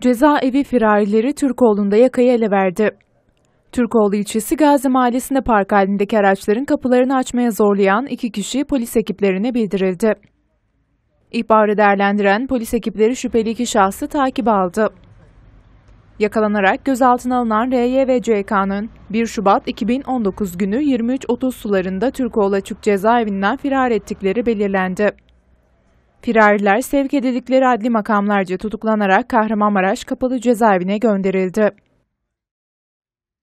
Cezaevi firarileri Türkoğlu'nda yakayı ele verdi. Türkoğlu ilçesi Gazi Mahallesi'nde park halindeki araçların kapılarını açmaya zorlayan iki kişi polis ekiplerine bildirildi. İhbarı değerlendiren polis ekipleri şüpheli iki şahsı takip aldı. Yakalanarak gözaltına alınan RY ve CK'nın 1 Şubat 2019 günü 23.30 sularında Türkoğlu Açık Cezaevinden firar ettikleri belirlendi. Firariler sevk edildikleri adli makamlarca tutuklanarak Kahramanmaraş Kapalı Cezaevine gönderildi.